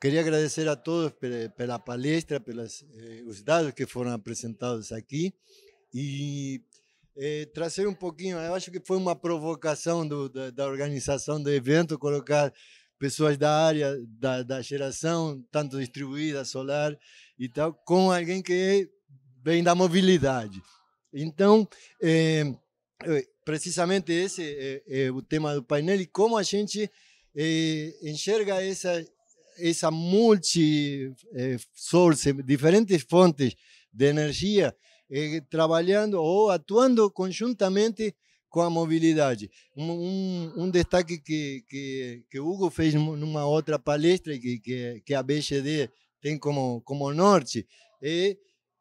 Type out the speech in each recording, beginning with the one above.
Queria agradecer a todos pela palestra, pelos eh, que foram apresentados aqui e eh, trazer um pouquinho. Eu eh, acho que foi uma provocação do, da, da, organização do evento colocar pessoas da área da, da geração, tanto distribuída, solar e tal, com alguém que vem da mobilidade. Então, eh, eh, precisamente esse é, é, o tema do painel e como a gente eh, enxerga essa essa multi eh, source, diferentes fontes de energia, eh, trabalhando ou atuando conjuntamente com a mobilidade. Um, um, um destaque que, que, que, o Hugo fez numa outra palestra que, que, que a BGD tem como, como norte é,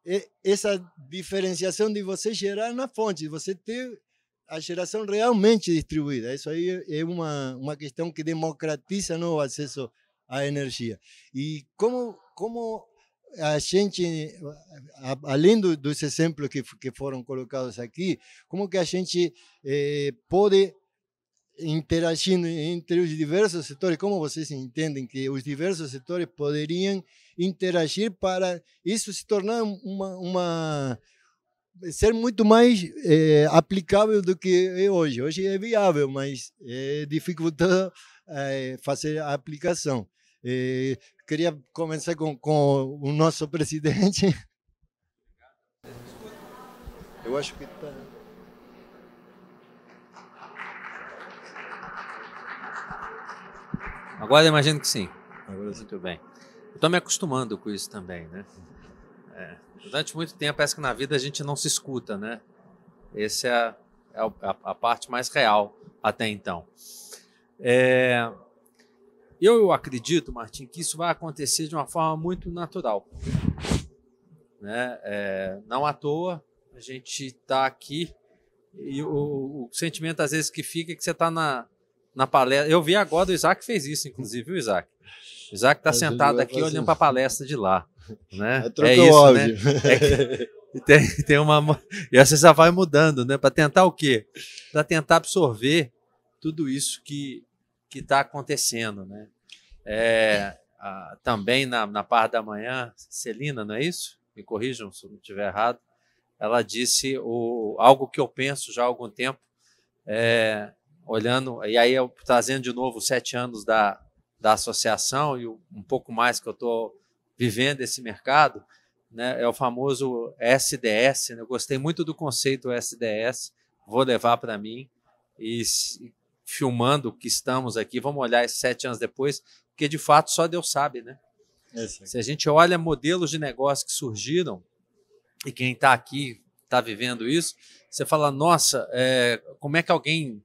é essa diferenciação de você gerar na fonte, você ter a geração realmente distribuída. Isso aí é uma, uma questão que democratiza o acesso a energia. E como, como a gente, além dos exemplos que, que foram colocados aqui, como que a gente eh, pode interagir entre os diversos setores, como vocês entendem que os diversos setores poderiam interagir para isso se tornar uma, uma ser muito mais eh, aplicável do que é hoje. Hoje é viável, mas é dificultado eh, fazer a aplicação. E eh, queria começar com, com o nosso presidente. Eu acho que está. Agora imagino que sim. Agora sim. Muito bem. Estou me acostumando com isso também, né? É. Durante muito tempo, parece que na vida a gente não se escuta, né? Essa é a, é, é a, a parte mais real até então. É, eu acredito, Martin, que isso vai acontecer de uma forma muito natural. Né? É, não à toa, a gente está aqui e o, o, sentimento às vezes que fica é que você está na, na palestra. Eu vi agora, o Isaac fez isso, inclusive, viu, Isaac? O Isaac está sentado aqui olhando para a palestra de lá. Né? É, isso, óbvio. né? É que, tem, tem uma. E essa já vai mudando, né? Para tentar o quê? Para tentar absorver tudo isso que, que está acontecendo, né? É, a, também na, na parte da manhã, Celina, não é isso? Me corrijam se eu estiver errado. Ela disse o, algo que eu penso já há algum tempo, é, olhando, e aí eu trazendo de novo sete anos da, da associação e um pouco mais que eu estou vivendo esse mercado, né, é o famoso SDS. Né? Eu gostei muito do conceito SDS, vou levar para mim. E filmando que estamos aqui, vamos olhar sete anos depois, porque de fato só Deus sabe, né? É Se a gente olha modelos de negócio que surgiram, e quem está aqui está vivendo isso, você fala, nossa, é, como é que alguém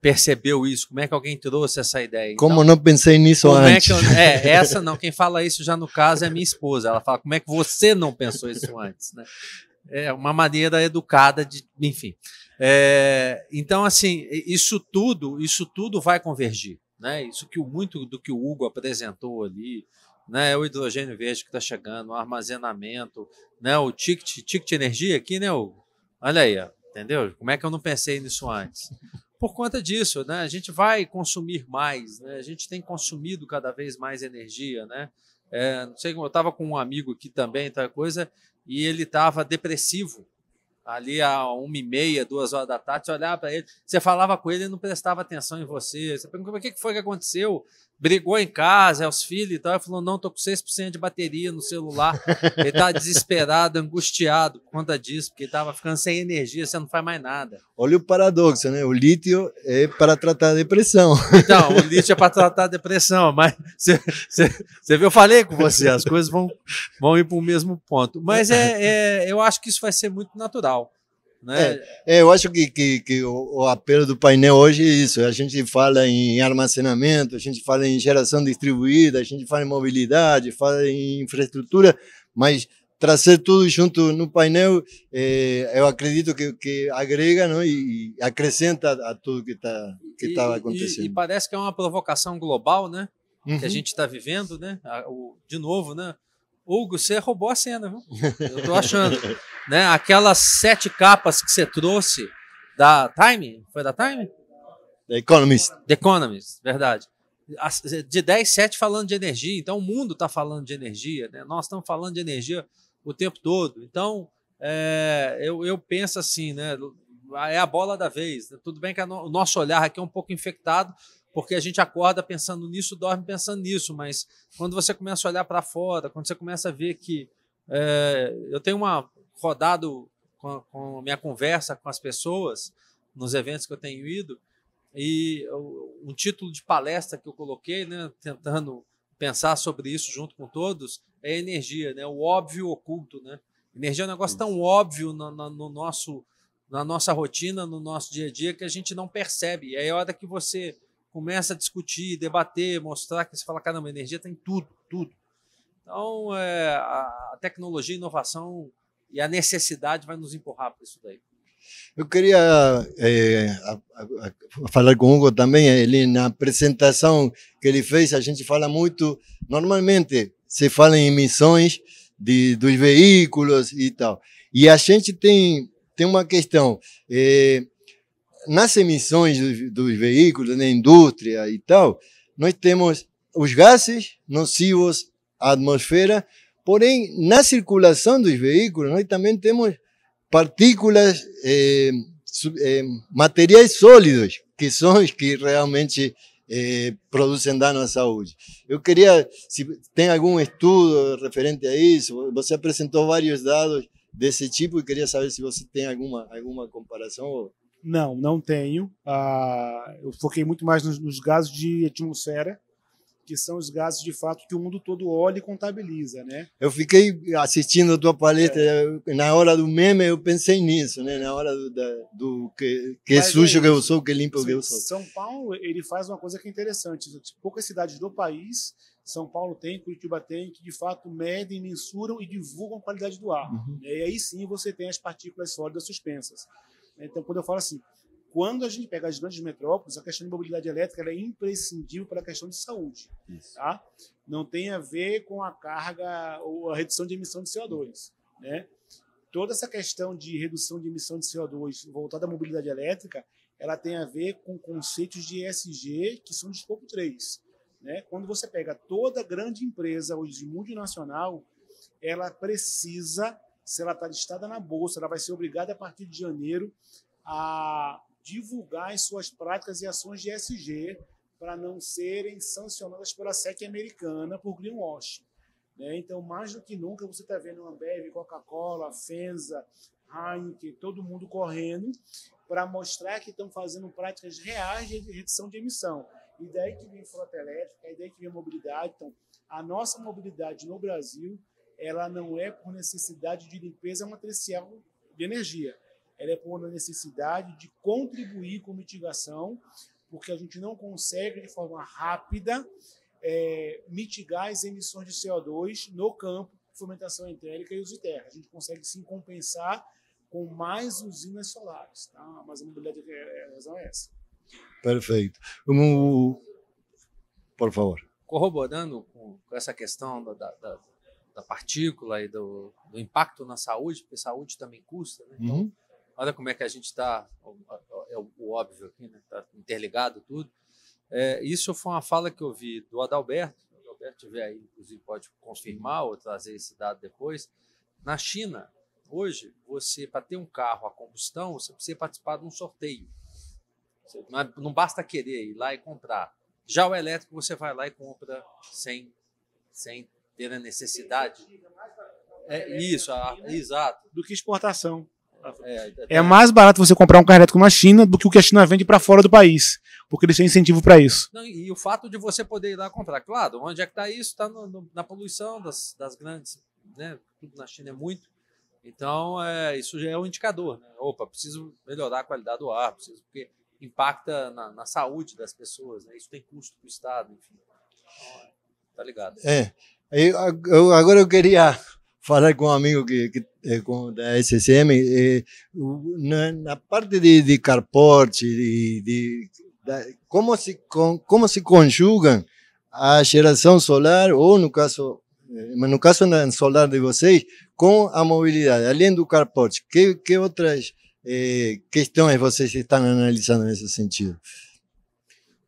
percebeu isso? Como é que alguém trouxe essa ideia? Então, como não pensei nisso é antes? É, eu, é, essa não, quem fala isso já no caso é minha esposa. Ela fala, como é que você não pensou isso antes? Né? É uma maneira educada de, enfim. É, então, assim, isso tudo, isso tudo vai convergir, né? Isso que o muito do que o Hugo apresentou ali, né? O hidrogênio verde que está chegando, o armazenamento, né? O ticket, ticket energia aqui, né? Hugo? Olha aí, ó, entendeu? Como é que eu não pensei nisso antes? por conta disso, né? A gente vai consumir mais, né? A gente tem consumido cada vez mais energia, né? É, não sei, eu estava com um amigo aqui também, tal coisa, e ele estava depressivo ali a uma e meia, duas horas da tarde, você olhava para ele, você falava com ele, ele não prestava atenção em você. Você perguntava o que foi que aconteceu brigou em casa, é os filhos e tal, e falou: não, tô com 6% de bateria no celular. ele tá desesperado, angustiado por conta disso, porque ele tava ficando sem energia, você não faz mais nada. Olha o paradoxo, né? O lítio é para tratar a depressão. Então, o lítio é para tratar a depressão, mas você, você viu, eu falei com você, as coisas vão, vão ir para o mesmo ponto. Mas é, é, eu acho que isso vai ser muito natural. Né? É, é, eu acho que, que, que o, o, apelo do painel hoje é isso. A gente fala em armazenamento, a gente fala em geração distribuída, a gente fala em mobilidade, fala em infraestrutura, mas trazer tudo junto no painel, é, eu acredito que, que agrega não, e, e acrescenta a tudo que está que tá acontecendo. E, e, parece que é uma provocação global, né? Uhum. Que a uhum. gente está vivendo, né? de novo, né? Hugo, você roubou a cena, viu? Eu tô achando. né? Aquelas sete capas que você trouxe da Time, foi da Time? The Economist. The Economist, verdade. De 10, 7 falando de energia. Então, o mundo está falando de energia. Né? Nós estamos falando de energia o tempo todo. Então, é, eu, eu penso assim, né? É a bola da vez. Né, tudo bem que no, o nosso olhar aqui é um pouco infectado, porque a gente acorda pensando nisso, dorme pensando nisso, mas quando você começa a olhar para fora, quando você começa a ver que é, eu tenho uma, rodado com, com a minha conversa com as pessoas nos eventos que eu tenho ido e um título de palestra que eu coloquei, né, tentando pensar sobre isso junto com todos, é energia, né, o óbvio oculto, né? Energia é um negócio tão óbvio no, no, no nosso na nossa rotina, no nosso dia a dia que a gente não percebe. E aí é a hora que você começa a discutir, debater, mostrar que você fala, caramba, energia tem tudo, tudo. Então, é, a tecnologia e inovação e a necessidade vai nos empurrar para isso daí. Eu queria é, a, a, a falar com o Hugo também. Ele, na apresentação que ele fez, a gente fala muito. Normalmente se fala em emissões de, dos veículos e tal. E a gente tem, tem uma questão. É, nas emissões dos, dos veículos, na indústria e tal, nós temos os gases nocivos à atmosfera, Porém, na circulação dos veículos, nós também temos partículas, eh, eh, materiais sólidos, que são os que realmente eh, produzem dano à saúde. Eu queria, se tem algum estudo referente a isso, você apresentou vários dados desse tipo e queria saber se você tem alguma, alguma comparação. Não, não tenho. Ah, eu foquei muito mais nos, nos gases de atmosfera, que são os gases de fato que o mundo todo olha e contabiliza, né? Eu fiquei assistindo a tua palestra é. na hora do meme, eu pensei nisso, né? Na hora do, da, do que, que sujo é, que eu sou, que limpo que eu sou. São Paulo ele faz uma coisa que é interessante. Né? Poucas cidades do país são Paulo tem, Curitiba tem, que de fato medem, mensuram e divulgam a qualidade do ar. Uhum. Né? E aí sim você tem as partículas sólidas suspensas. Então, quando eu falo assim, quando a gente pega as grandes metrópoles, a questão de mobilidade elétrica é imprescindível para a questão de saúde. Isso. Tá? Não tem a ver com a carga ou a redução de emissão de CO2. Né? Toda essa questão de redução de emissão de CO2 voltada à mobilidade elétrica, ela tem a ver com conceitos de ESG que são de escopo 3. Né? Quando você pega toda grande empresa hoje multinacional, ela precisa, se ela está listada na bolsa, ela vai ser obrigada a partir de janeiro a divulgar as suas práticas e ações de SG para não serem sancionadas pela SEC americana por greenwashing. Né? Então, mais do que nunca, você está vendo Ambev, Coca-Cola, Fenza, Heineken, todo mundo correndo para mostrar que estão fazendo práticas reais de redução de emissão. E daí que vem frota elétrica, e daí que vem mobilidade. Então, a nossa mobilidade no Brasil, ela não é por necessidade de limpeza matricial de energia ela é por uma necessidade de contribuir com mitigação, porque a gente não consegue de forma rápida é, mitigar as emissões de CO2 no campo, fomentação entérica e uso de terra. A gente consegue sim compensar com mais usinas solares, tá? mas a mobilidade é, é a razão é essa. Perfeito. Um, por favor. Corroborando com, essa questão da, da, da partícula e do, do, impacto na saúde, porque saúde também custa, né? então uhum. Olha como é que a gente está, é o óbvio aqui, né? Está interligado tudo. É, isso foi uma fala que eu vi do Adalberto, o Adalberto tiver aí, inclusive, pode confirmar ou trazer esse dado depois. Na China, hoje, você, para ter um carro a combustão, você precisa participar de um sorteio. não, é, não basta querer ir lá e comprar. Já o elétrico, você vai lá e compra sem, sem ter a necessidade. É isso, a, é né? exato. Do que exportação. É, é mais barato você comprar um carro elétrico na China do que o que a China vende para fora do país, porque eles têm incentivo para isso. Não, e o fato de você poder ir lá comprar, claro, onde é que está isso? Está na poluição das, das grandes, né? Tudo na China é muito. Então, é, isso já é um indicador. Né? Opa, preciso melhorar a qualidade do ar, preciso, porque impacta na, na saúde das pessoas, né? isso tem custo para o Estado, enfim. Então, é, tá ligado. É. Eu, agora eu queria Falar com um amigo que, que é, com, da SSM, é, eh, na, na, parte de, de carport, de, de da, como, se, com, como se conjugam a geração solar, ou no caso, eh, no caso solar de vocês, com a mobilidade, além do carport, que, que outras é, questões vocês estão analisando nesse sentido?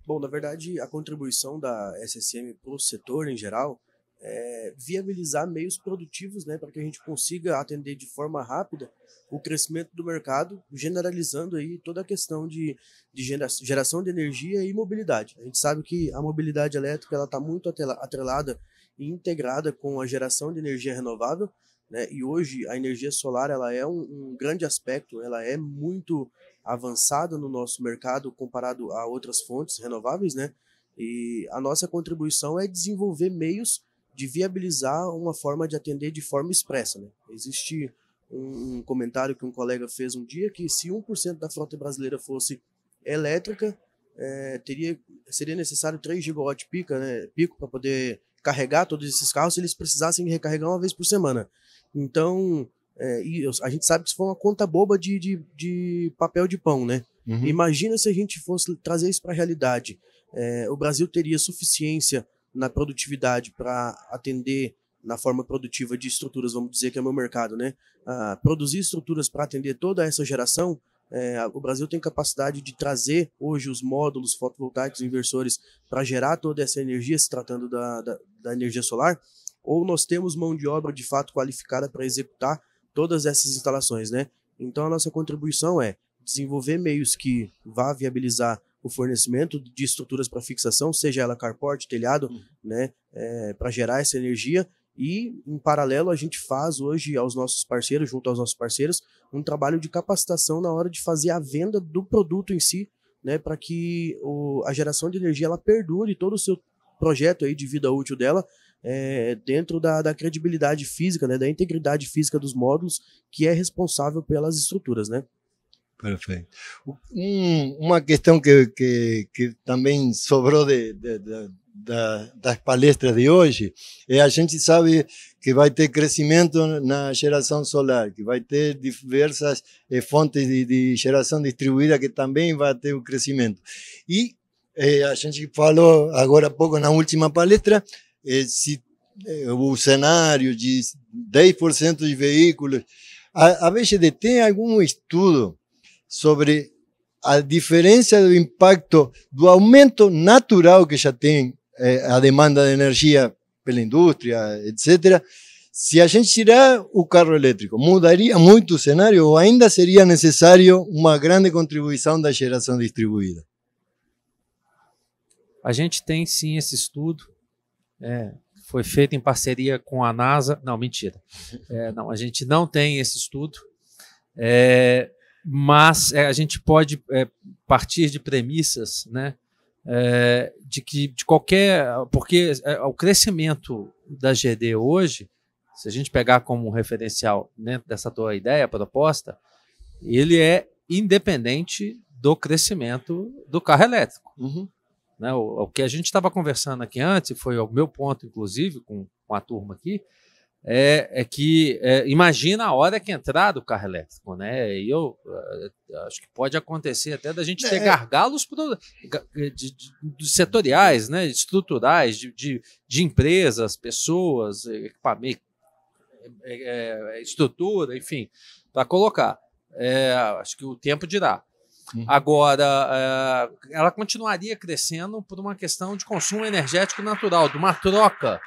Bom, na verdade, a contribuição da SSM para o setor em geral é, viabilizar meios produtivos né, para que a gente consiga atender de forma rápida o crescimento do mercado, generalizando aí toda a questão de, de geração de energia e mobilidade. A gente sabe que a mobilidade elétrica está muito atrelada e integrada com a geração de energia renovável, né, e hoje a energia solar ela é um, um grande aspecto, ela é muito avançada no nosso mercado comparado a outras fontes renováveis, né? E a nossa contribuição é desenvolver meios de viabilizar uma forma de atender de forma expressa. Né? Existe um, um comentário que um colega fez um dia que se 1% da frota brasileira fosse elétrica, é, teria, seria necessário 3 gigawatts pica, né, pico para poder carregar todos esses carros se eles precisassem recarregar uma vez por semana. Então, é, a gente sabe que isso foi uma conta boba de, de, de papel de pão, né? Uhum. Imagina se a gente fosse trazer isso para a realidade. É, o Brasil teria suficiência na produtividade para atender na forma produtiva de estruturas, vamos dizer que é o meu mercado, né? Ah, produzir estruturas para atender toda essa geração, é, o Brasil tem capacidade de trazer hoje os módulos fotovoltaicos inversores para gerar toda essa energia, se tratando da, da, da, energia solar, ou nós temos mão de obra de fato qualificada para executar todas essas instalações, né? Então a nossa contribuição é desenvolver meios que vá viabilizar o fornecimento de estruturas para fixação, seja ela carport, telhado, uhum. né, é, para gerar essa energia. E, em paralelo, a gente faz hoje aos nossos parceiros, junto aos nossos parceiros, um trabalho de capacitação na hora de fazer a venda do produto em si, né, para que o, a geração de energia ela perdure todo o seu projeto aí de vida útil dela é, dentro da, da, credibilidade física, né, da integridade física dos módulos que é responsável pelas estruturas, né? Perfeito. Um, uma questão que, que, que, também sobrou de, de, de, de, das palestras de hoje é a gente sabe que vai ter crescimento na geração solar, que vai ter diversas eh, fontes de, geração distribuída que também vai ter o um crescimento. E eh, a gente falou agora há pouco na última palestra eh, se eh, o cenário de 10% de veículos. A, a VGD tem algum estudo sobre a diferença do impacto do aumento natural que já tem eh, a demanda de energia pela indústria, etc. Se a gente tirar o carro elétrico, mudaria muito o cenário ou ainda seria necessário uma grande contribuição da geração distribuída? A gente tem sim esse estudo. É, foi feito em parceria com a NASA. Não, mentira. É, não, a gente não tem esse estudo. É, mas é, a gente pode é, partir de premissas, né? É, de que de qualquer. Porque é, o crescimento da GD hoje, se a gente pegar como referencial dentro né, dessa tua ideia, proposta, ele é independente do crescimento do carro elétrico. Uhum. Né? O, o, que a gente estava conversando aqui antes, foi o meu ponto, inclusive, com, com a turma aqui, é, é que é, imagina a hora que entrar do carro elétrico, né? E eu é, acho que pode acontecer até da gente ter é. gargalos pro, de, de, de setoriais, né? estruturais, de, de, empresas, pessoas, equipamento, é, é, estrutura, enfim, para colocar. acho que o tempo dirá. Agora, ela continuaria crescendo por uma questão de consumo energético natural, de uma troca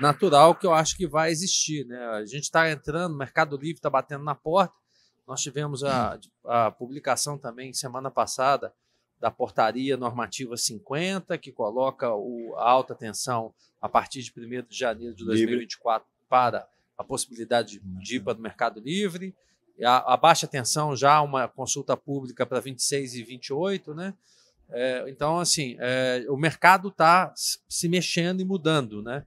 natural que eu acho que vai existir. Né? A gente está entrando, o Mercado Livre está batendo na porta. Nós tivemos a, a, publicação também semana passada da portaria normativa 50, que coloca o, a alta tensão a partir de 1 de janeiro de 2024 livre. para a possibilidade de IPA é. do Mercado Livre. A, a, baixa tensão já é uma consulta pública para 26 e 28, né? É, então, assim, é, o mercado está se mexendo e mudando, né?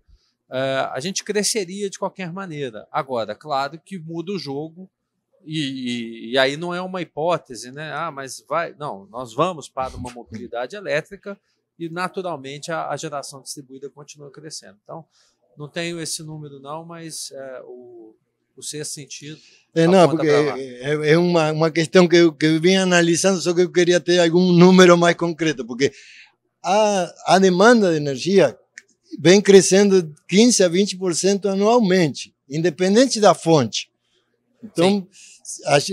Ah, a gente cresceria de qualquer maneira. Agora, claro que muda o jogo e, e, e, aí não é uma hipótese, né? Ah, mas vai. Não, nós vamos para uma mobilidade elétrica e naturalmente a, a geração distribuída continua crescendo. Então, não tenho esse número, não, mas é, o, o sexto sentido. É, não, porque é, é, é, uma, uma questão que eu, que eu vim analisando, só que eu queria ter algum número mais concreto, porque a, a demanda de energia vem crescendo 15 a 20% anualmente, independente da fonte. Então,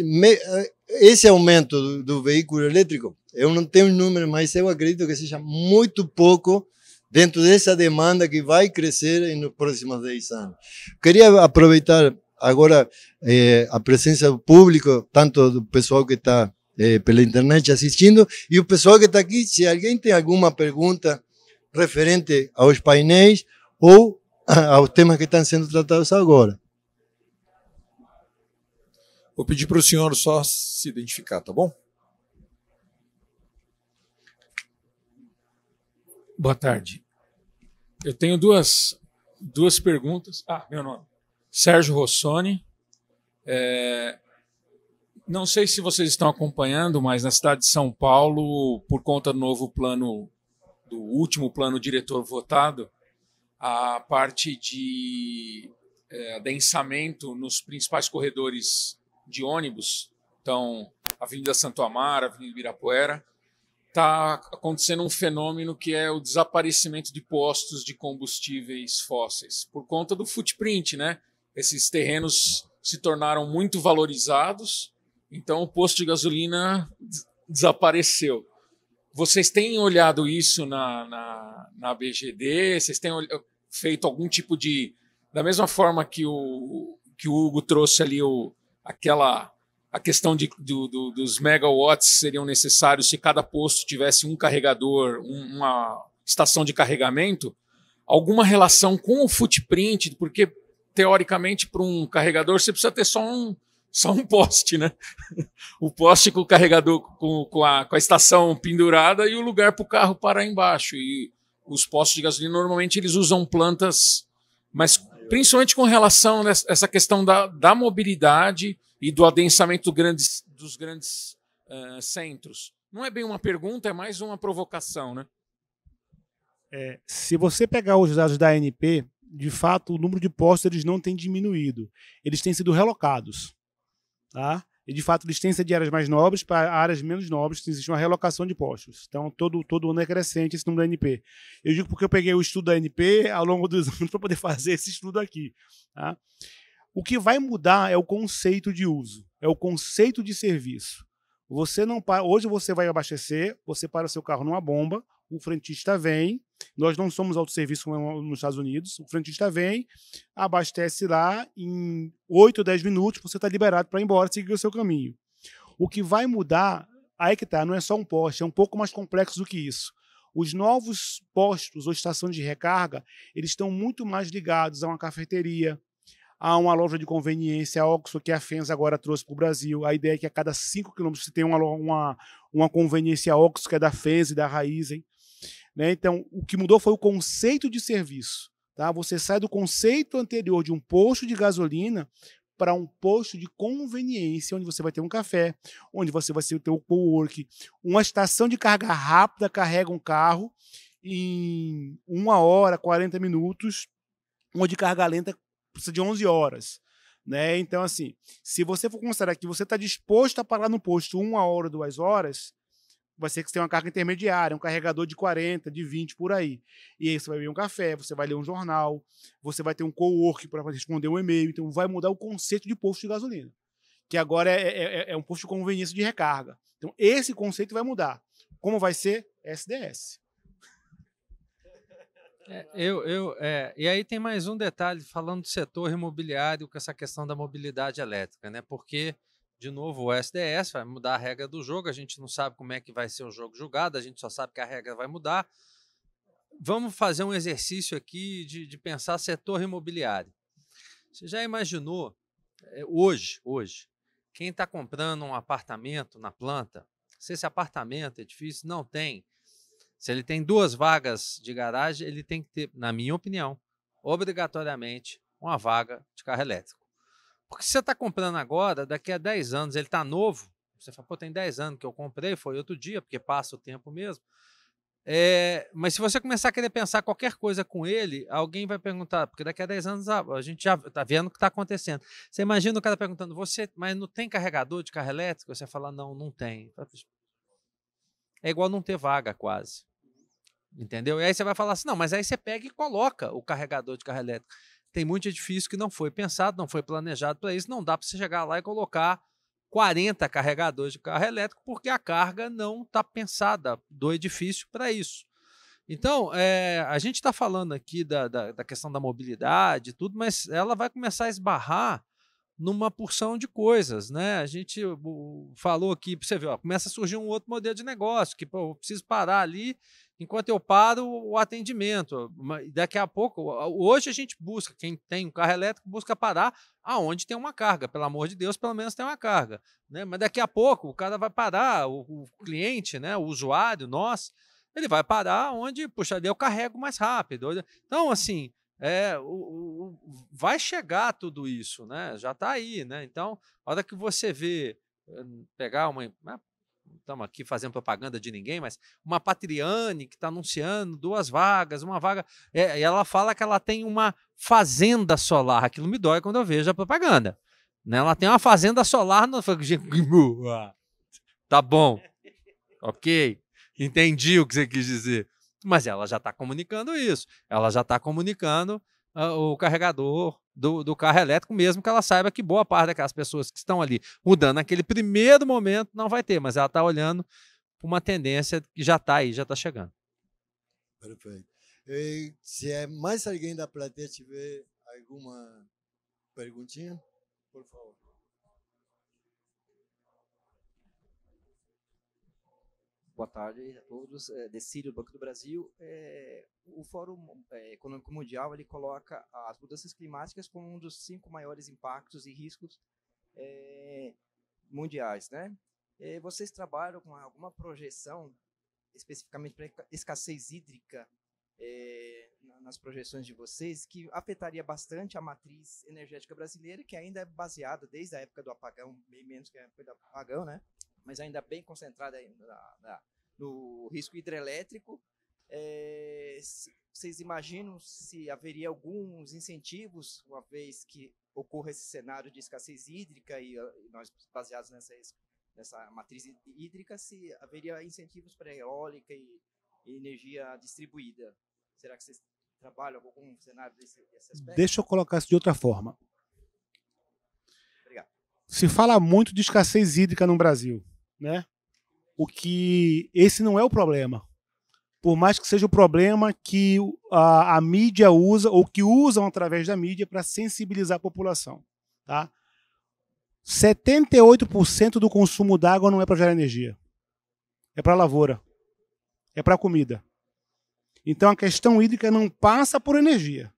me, eh, esse aumento do, do, veículo elétrico, eu não tenho número, mas eu acredito que seja muito pouco dentro dessa demanda que vai crescer nos próximos 10 anos. Queria aproveitar agora eh, a presença do público, tanto do pessoal que está eh, pela internet assistindo e o pessoal que está aqui. Se alguém tem alguma pergunta, referente aos painéis ou aos temas que estão sendo tratados agora. Vou pedir para o senhor só se identificar, tá bom? Boa tarde. Eu tenho duas, duas perguntas. Ah, meu nome. Sérgio Rossoni. É, não sei se vocês estão acompanhando, mas na cidade de São Paulo, por conta do novo plano do último plano diretor votado, a parte de é, adensamento nos principais corredores de ônibus, então Avenida Santo Amaro, Avenida Ibirapuera, está acontecendo um fenômeno que é o desaparecimento de postos de combustíveis fósseis por conta do footprint, né? Esses terrenos se tornaram muito valorizados, então o posto de gasolina desapareceu. Vocês têm olhado isso na, na, na BGD? Vocês têm feito algum tipo de. Da mesma forma que o, que o Hugo trouxe ali o, aquela a questão de, do, do, dos megawatts seriam necessários se cada posto tivesse um carregador, um, uma estação de carregamento, alguma relação com o footprint, porque teoricamente para um carregador você precisa ter só um, só um poste, né? O poste com o carregador, com, com, a, com a estação pendurada e o lugar para o carro parar embaixo. E os postos de gasolina, normalmente, eles usam plantas, mas principalmente com relação a essa questão da, da mobilidade e do adensamento grandes, dos grandes uh, centros. Não é bem uma pergunta, é mais uma provocação, né? É, se você pegar os dados da ANP, de fato, o número de postos eles não tem diminuído. Eles têm sido relocados. Tá? E, de fato, distância de áreas mais nobres para áreas menos nobres, existe uma relocação de postos. Então, todo, todo ano é crescente esse número da NP. Eu digo porque eu peguei o estudo da NP ao longo dos anos para poder fazer esse estudo aqui. Tá? O que vai mudar é o conceito de uso, é o conceito de serviço. Você não para, hoje você vai abastecer, você para o seu carro numa bomba, o frentista vem, nós não somos autosserviço nos Estados Unidos. O frentista vem, abastece lá, em 8 ou 10 minutos você está liberado para ir embora, seguir o seu caminho. O que vai mudar, aí que está, não é só um poste, é um pouco mais complexo do que isso. Os novos postos ou estações de recarga, eles estão muito mais ligados a uma cafeteria, a uma loja de conveniência, a Oxxo que a FENS agora trouxe para o Brasil. A ideia é que a cada 5 quilômetros você tem uma, uma, uma conveniência Oxxo que é da FENS e da Raizen. Né? Então, o que mudou foi o conceito de serviço. Tá? Você sai do conceito anterior de um posto de gasolina para um posto de conveniência, onde você vai ter um café, onde você vai ter o um co-work, uma estação de carga rápida carrega um carro em uma hora, 40 minutos, uma de carga lenta precisa de 11 horas. Né? Então, assim, se você for considerar que você está disposto a parar no posto uma hora, duas horas, vai ser que você tem uma carga intermediária, um carregador de 40, de 20 por aí. E aí você vai beber um café, você vai ler um jornal, você vai ter um co-work para responder um e-mail. Então vai mudar o conceito de posto de gasolina, que agora é, é, é, é um posto de conveniência de recarga. Então esse conceito vai mudar. Como vai ser? SDS. É, eu, eu, é, e aí tem mais um detalhe falando do setor imobiliário com essa questão da mobilidade elétrica, né? Porque de novo o SDS, vai mudar a regra do jogo, a gente não sabe como é que vai ser o jogo julgado, a gente só sabe que a regra vai mudar. Vamos fazer um exercício aqui de, de pensar setor imobiliário. Você já imaginou, é, hoje, hoje, quem está comprando um apartamento na planta, se esse apartamento, edifício, é não tem, se ele tem duas vagas de garagem, ele tem que ter, na minha opinião, obrigatoriamente, uma vaga de carro elétrico. Porque você está comprando agora, daqui a 10 anos, ele está novo, você fala, pô, tem 10 anos que eu comprei, foi outro dia, porque passa o tempo mesmo. É, mas se você começar a querer pensar qualquer coisa com ele, alguém vai perguntar, porque daqui a 10 anos a, a gente já está vendo o que está acontecendo. Você imagina o cara perguntando, você, mas não tem carregador de carro elétrico? Você fala, não, não tem. É igual não ter vaga, quase. Entendeu? E aí você vai falar assim, não, mas aí você pega e coloca o carregador de carro elétrico. Tem muito edifício que não foi pensado, não foi planejado para isso. Não dá para você chegar lá e colocar 40 carregadores de carro elétrico, porque a carga não está pensada do edifício para isso. Então, é, a gente está falando aqui da, da, da, questão da mobilidade e tudo, mas ela vai começar a esbarrar numa porção de coisas, né? A gente falou aqui, você ver, ó, começa a surgir um outro modelo de negócio, que pô, eu preciso parar ali, enquanto eu paro o atendimento. Daqui a pouco, hoje a gente busca, quem tem um carro elétrico busca parar aonde tem uma carga, pelo amor de Deus, pelo menos tem uma carga, né? Mas daqui a pouco o cara vai parar, o, o cliente, né, o usuário, nós, ele vai parar onde, puxa, eu carrego mais rápido. Então, assim, é, o, o, vai chegar tudo isso, né? Já está aí, né? Então, a hora que você vê eh, pegar uma, né, estamos aqui fazendo propaganda de ninguém, mas uma Patriane que está anunciando duas vagas, uma vaga. É, e ela fala que ela tem uma fazenda solar. Aquilo me dói quando eu vejo a propaganda. Né? Ela tem uma fazenda solar. No... Ah, tá bom. Ok. Entendi o que você quis dizer. Mas ela já está comunicando isso. Ela já está comunicando uh, o carregador do, do, carro elétrico, mesmo que ela saiba que boa parte daquelas pessoas que estão ali mudando naquele primeiro momento não vai ter, mas ela está olhando uma tendência que já está aí, já está chegando. Perfeito. E, se é mais alguém da plateia tiver alguma perguntinha, por favor. boa tarde a todos. É, Decílio, Banco do Brasil. É, o Fórum é, Econômico Mundial ele coloca as mudanças climáticas como um dos cinco maiores impactos e riscos é, mundiais, né? É, vocês trabalham com alguma projeção especificamente para escassez hídrica é, nas projeções de vocês que afetaria bastante a matriz energética brasileira, que ainda é baseada desde a época do apagão, bem menos que a época do apagão, né? mas ainda bem concentrada na, na, no risco hidrelétrico. É, vocês imaginam se haveria alguns incentivos, uma vez que ocorra esse cenário de escassez hídrica e, ah, e nós baseados nessa, nessa matriz hídrica, se haveria incentivos para eólica e, e energia distribuída? Será que vocês trabalham com algum cenário desse, desse aspecto? Deixa eu colocar isso de outra forma. Obrigado. Se fala muito de escassez hídrica no Brasil né? O que esse não é o problema. Por mais que seja o problema que a, a mídia usa ou que usam através da mídia para sensibilizar a população, tá? 78% do consumo d'água não é para gerar energia. É para lavoura. É para comida. Então a questão hídrica não passa por energia,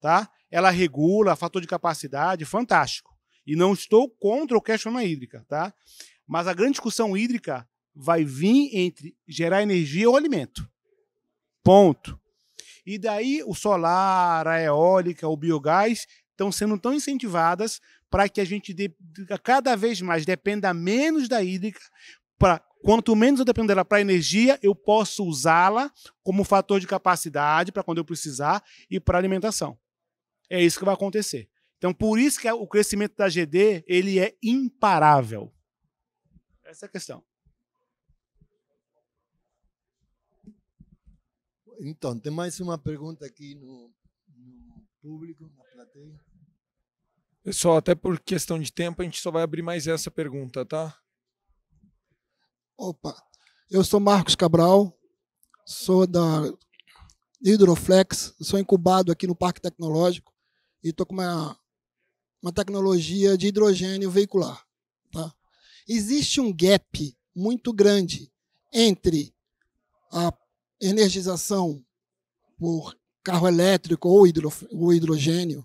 tá? Ela regula, fator de capacidade, fantástico. E não estou contra o questão hídrica, tá? Mas a grande discussão hídrica vai vir entre gerar energia ou alimento. Ponto. E daí o solar, a eólica, o biogás estão sendo tão incentivadas para que a gente de, cada vez mais dependa menos da hídrica. Para quanto menos eu dependo dela para energia, eu posso usá-la como fator de capacidade para quando eu precisar e para alimentação. É isso que vai acontecer. Então, por isso que é, o crescimento da GD ele é imparável. Essa é a questão. Então, tem mais uma pergunta aqui no, no público, na plateia. Pessoal, é até por questão de tempo, a gente só vai abrir mais essa pergunta, tá? Opa, eu sou Marcos Cabral, sou da Hidroflex, sou incubado aqui no Parque Tecnológico e estou com uma, uma tecnologia de hidrogênio veicular. Tá? existe um gap muito grande entre a energização por carro elétrico ou, hidrogênio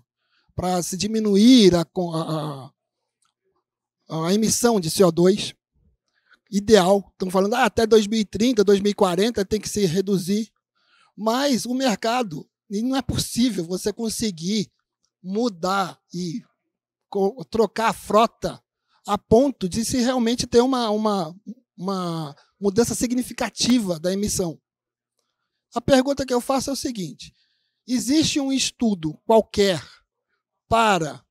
para se diminuir a, a, a, emissão de CO2 ideal. Estamos falando ah, até 2030, 2040 tem que se reduzir. Mas o mercado, não é possível você conseguir mudar e trocar a frota a ponto de se realmente ter uma, uma, uma mudança significativa da emissão. A pergunta que eu faço é o seguinte: existe um estudo qualquer para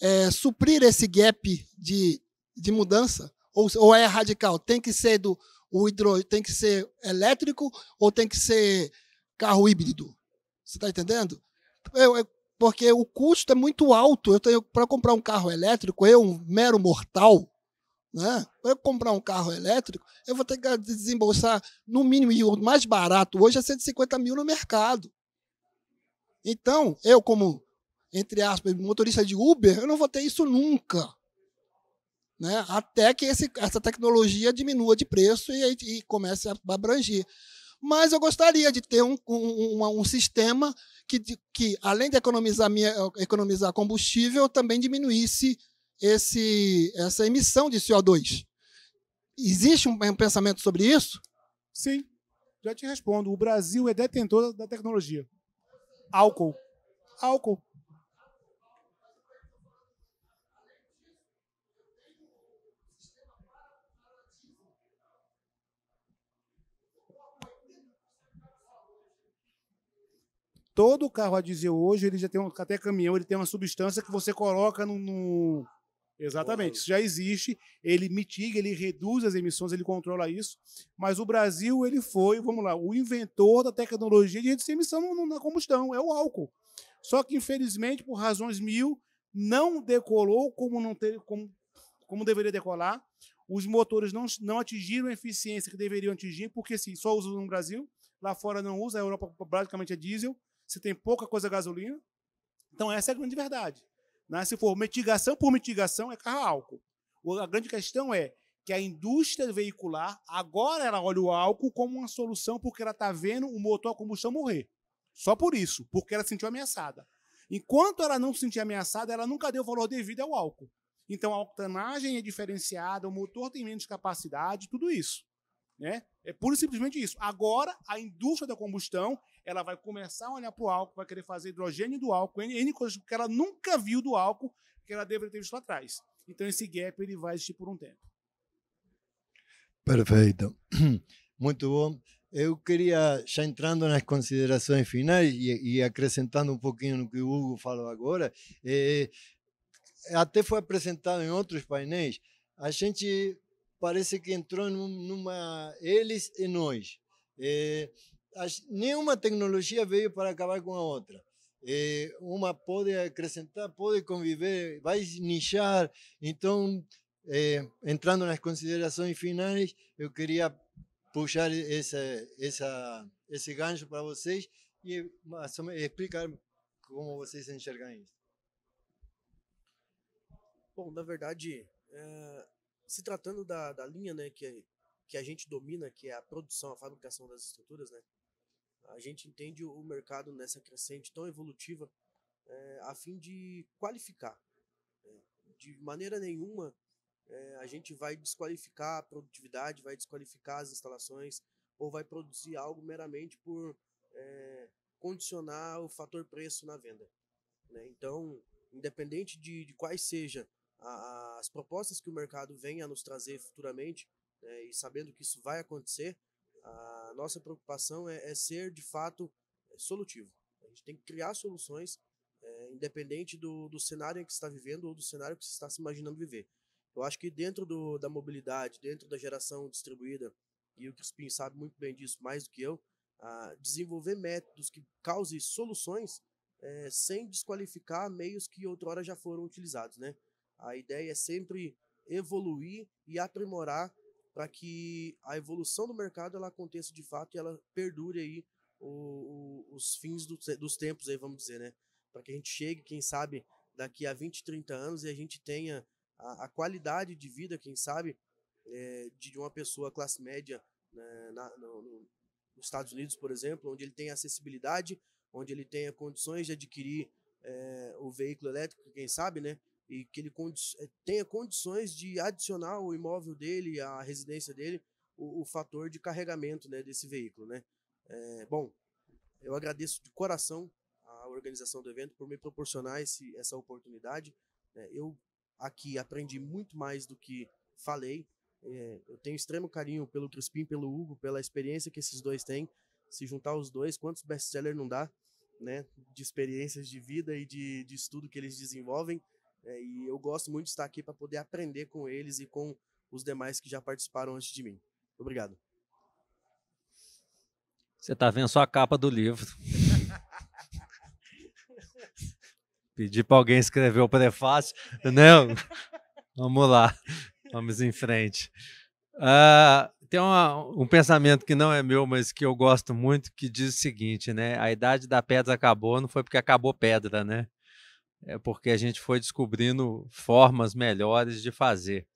é, suprir esse gap de, de mudança? Ou, ou é radical? Tem que ser do o hidro, tem que ser elétrico ou tem que ser carro híbrido? Você está entendendo? Eu, eu, porque o custo é muito alto. Eu tenho para comprar um carro elétrico, eu, um mero mortal, né? Para eu comprar um carro elétrico, eu vou ter que desembolsar no mínimo e o mais barato hoje é 150 mil no mercado. Então, eu como entre aspas motorista de Uber, eu não vou ter isso nunca, né? Até que esse, essa tecnologia diminua de preço e, e comece a abranger. Mas eu gostaria de ter um, um, um, um sistema que, que além de economizar, minha, economizar combustível, também diminuísse esse, essa emissão de CO2. Existe um pensamento sobre isso? Sim. Já te respondo. O Brasil é detentor da tecnologia. Álcool. Álcool. Todo carro a diesel hoje, ele já tem um, até caminhão, ele tem uma substância que você coloca no. no... Exatamente, isso já existe, ele mitiga, ele reduz as emissões, ele controla isso, mas o Brasil, ele foi, vamos lá, o inventor da tecnologia de redução de emissão na combustão, é o álcool. Só que, infelizmente, por razões mil, não decolou como, não ter como, como deveria decolar, os motores não, não atingiram a eficiência que deveriam atingir, porque sim, só usam no Brasil, lá fora não usa, a Europa praticamente é diesel, se tem pouca coisa gasolina. Então, essa é a grande verdade. Né? Se for mitigação por mitigação, é carro álcool. A grande questão é que a indústria veicular agora ela olha o álcool como uma solução porque ela está vendo o motor a combustão morrer. Só por isso, porque ela se sentiu ameaçada. Enquanto ela não se sentia ameaçada, ela nunca deu o valor devido ao álcool. Então a octanagem é diferenciada, o motor tem menos capacidade, tudo isso. Né? É pura e simplesmente isso. Agora, a indústria da combustão ela vai começar a olhar para o álcool, vai querer fazer hidrogênio do álcool, N, coisas que ela nunca viu do álcool, que ela deveria ter visto lá atrás. Então, esse gap ele vai existir por um tempo. Perfeito. Muito bom. Eu queria, já entrando nas considerações finais e, e acrescentando um pouquinho no que o Hugo falou agora, é, até foi apresentado em outros painéis, a gente parece que entrou numa eles e nós. É, nenhuma tecnologia veio para acabar com eh, a outra. É, uma pode acrescentar, pode conviver, vai nichar. Então, é, eh, entrando nas considerações finais, eu queria puxar essa, essa, esse gancho para vocês eh, e explicar como vocês enxergam isso. Bom, na verdade, é, se tratando da, da linha né, que, que a gente domina, que é a produção, a fabricação das estruturas, né, a gente entende o mercado nessa crescente tão evolutiva é, a fim de qualificar. É, de maneira nenhuma é, a gente vai desqualificar a produtividade, vai desqualificar as instalações ou vai produzir algo meramente por é, condicionar o fator preço na venda. Né? Então, independente de, de quais sejam as propostas que o mercado venha a nos trazer futuramente, né, e sabendo que isso vai acontecer, a nossa preocupação é, é ser, de fato, é solutivo. A gente tem que criar soluções, é, independente do, do cenário que está vivendo ou do cenário que você está se imaginando viver. Eu acho que dentro do, da mobilidade, dentro da geração distribuída, e o Crispim sabe muito bem disso, mais do que eu, a desenvolver métodos que causem soluções é, sem desqualificar meios que outrora já foram utilizados. Né? A ideia é sempre evoluir e aprimorar para que a evolução do mercado ela aconteça de fato e ela perdure aí o, o, os fins do, dos tempos aí, vamos dizer, né? Para que a gente chegue, quem sabe, daqui a 20, 30 anos e a gente tenha a, a qualidade de vida, quem sabe, é, de uma pessoa classe média né, na, no, no, nos Estados Unidos, por exemplo, onde ele tem acessibilidade, onde ele tenha condições de adquirir é, o veículo elétrico, quem sabe, né? e que ele condi eh, tenha condições de adicionar o imóvel dele, a residência dele, o, o fator de carregamento né, desse veículo. Né? É, bom, eu agradeço de coração a organização do evento por me proporcionar esse, essa oportunidade. É, eu aqui aprendi muito mais do que falei. É, eu tenho extremo carinho pelo Crispim, pelo Hugo, pela experiência que esses dois têm. Se juntar os dois, quantos best-sellers não dá, né? De experiências de vida e de, de estudo que eles desenvolvem. É, e eu gosto muito de estar aqui para poder aprender com eles e com os demais que já participaram antes de mim. Obrigado. Você está vendo só a capa do livro. Pedir para alguém escrever o prefácio. Não. Vamos lá. Vamos em frente. Uh, tem uma, um pensamento que não é meu, mas que eu gosto muito, que diz o seguinte, né? A idade da pedra acabou, não foi porque acabou pedra, né? é porque a gente foi descobrindo formas melhores de fazer.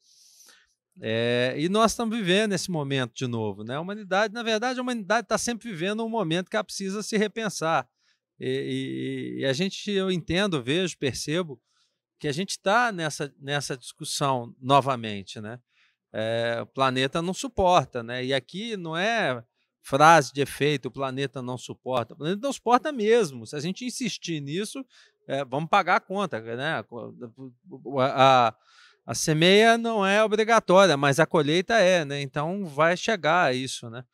É, e nós estamos vivendo esse momento de novo. Né? A humanidade, na verdade, a humanidade está sempre vivendo um momento que ela precisa se repensar. E, e, e a gente, eu entendo, vejo, percebo que a gente está nessa, nessa discussão novamente. Né? É, o planeta não suporta. Né? E aqui não é frase de efeito, o planeta não suporta. O planeta não suporta mesmo. Se a gente insistir nisso, é, vamos pagar a conta, né? A, a, a semeia não é obrigatória, mas a colheita é, né? Então vai chegar a isso, né?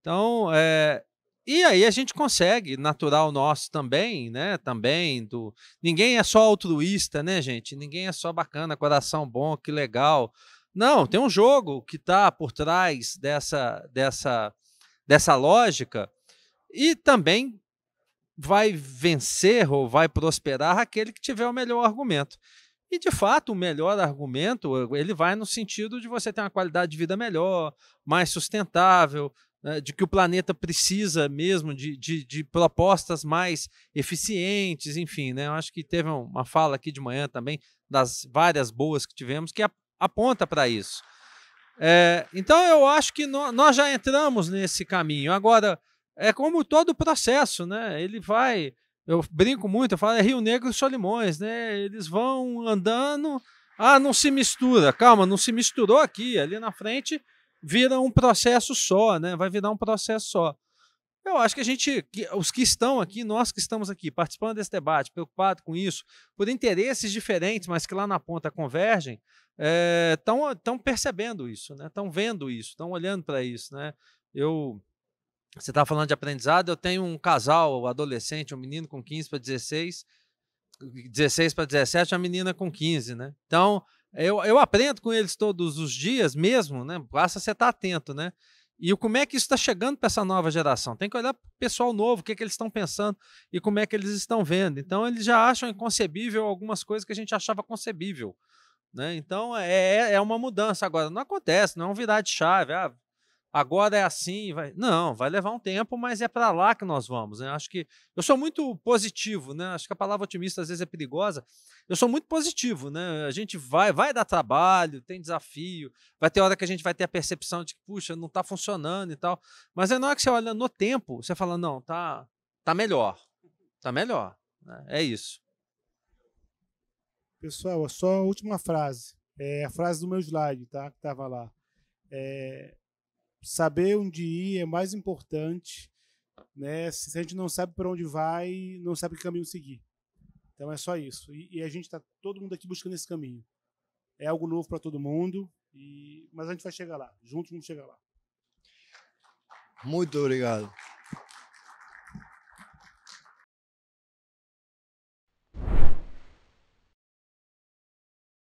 Então, é, e aí a gente consegue, natural nosso também, né? Também do ninguém é só altruísta, né, gente? Ninguém é só bacana, coração bom, que legal. Não, tem um jogo que está por trás dessa dessa dessa lógica e também vai vencer ou vai prosperar aquele que tiver o melhor argumento. E de fato, o melhor argumento eh, ele vai no sentido de você ter uma qualidade de vida melhor, mais sustentável, né, de que o planeta precisa mesmo de, de, de propostas mais eficientes, enfim, né? Eu acho que teve uma fala aqui de manhã também das várias boas que tivemos que aponta para isso. É, então eu acho que no, nós já entramos nesse caminho. Agora, é como todo o processo, né? Ele vai, eu brinco muito, eu falo, é Rio Negro e Solimões, né? Eles vão andando, ah, não se mistura, calma, não se misturou aqui, ali na frente vira um processo só, né? Vai virar um processo só. Eu acho que a gente, os que estão aqui, nós que estamos aqui participando desse debate, preocupados com isso, por interesses diferentes, mas que lá na ponta convergem, estão eh, é, percebendo isso, estão né? vendo isso, estão olhando para isso. Né? Eu você está falando de aprendizado. Eu tenho um casal, um adolescente, um menino com 15 para 16, 16 para 17, uma menina com 15, né? Então, eu, eu aprendo com eles todos os dias mesmo, né? Basta você estar tá atento, né? E como é que isso está chegando para essa nova geração? Tem que olhar para o pessoal novo, o que, é que eles estão pensando e como é que eles estão vendo. Então, eles já acham inconcebível algumas coisas que a gente achava concebível. Né? Então, é, é, é uma mudança. Agora, não acontece, não é um virar de chave. Ah, agora é assim, vai... não, vai levar um tempo, mas é para lá que nós vamos. Né? Acho que eu sou muito positivo, né? Acho que a palavra otimista às vezes é perigosa. Eu sou muito positivo, né? A gente vai, vai dar trabalho, tem desafio, vai ter hora que a gente vai ter a percepção de que puxa, não está funcionando e tal. Mas é na hora que você olha no tempo, você fala não, tá, tá melhor, tá melhor. Né? É isso. Pessoal, só a última frase. É a frase do meu slide, tá? Que estava lá. É, saber onde ir é mais importante, né? Se a gente não sabe para onde vai, não sabe que caminho seguir. Então é só isso. E, e a gente está todo mundo aqui buscando esse caminho. É algo novo para todo mundo, e, mas a gente vai chegar lá. Juntos vamos chegar lá. Muito obrigado.